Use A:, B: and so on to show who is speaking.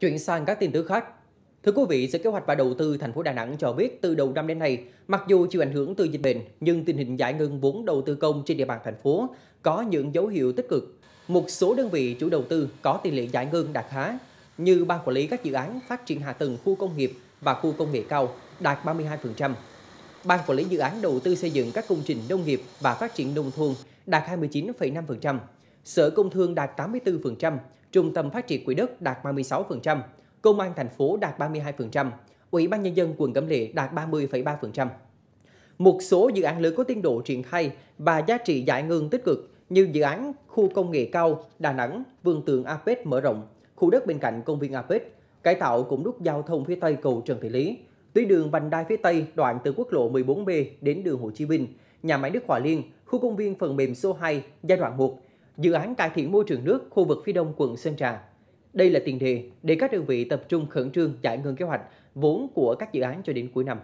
A: Chuyển sang các tin tức khác. Thưa quý vị, Sở Kế hoạch và Đầu tư thành phố Đà Nẵng cho biết từ đầu năm đến nay, mặc dù chịu ảnh hưởng từ dịch bệnh, nhưng tình hình giải ngân vốn đầu tư công trên địa bàn thành phố có những dấu hiệu tích cực. Một số đơn vị chủ đầu tư có tỷ lệ giải ngân đạt khá, như Ban Quản lý các dự án phát triển hạ tầng khu công nghiệp và khu công nghệ cao đạt 32%. Ban Quản lý dự án đầu tư xây dựng các công trình nông nghiệp và phát triển nông thôn đạt 29,5%, Sở Công Thương đạt 84%, Trung tâm Phát triển Quỹ đất đạt 36%, Công an thành phố đạt 32%, Ủy ban Nhân dân quận Cẩm Lệ đạt 30,3%. Một số dự án lớn có tiến độ triển khai và giá trị giải ngân tích cực như dự án khu công nghệ cao Đà Nẵng, vườn tường APEC mở rộng, khu đất bên cạnh công viên APEC, cải tạo cũng đúc giao thông phía Tây cầu Trần Thị Lý, tuyến đường vành đai phía Tây đoạn từ quốc lộ 14B đến đường Hồ Chí Minh, nhà máy đức Hòa Liên, khu công viên phần mềm số 2 giai đoạn 1 dự án cải thiện môi trường nước khu vực phía đông quận Sơn Trà. Đây là tiền đề để các đơn vị tập trung khẩn trương giải ngân kế hoạch vốn của các dự án cho đến cuối năm.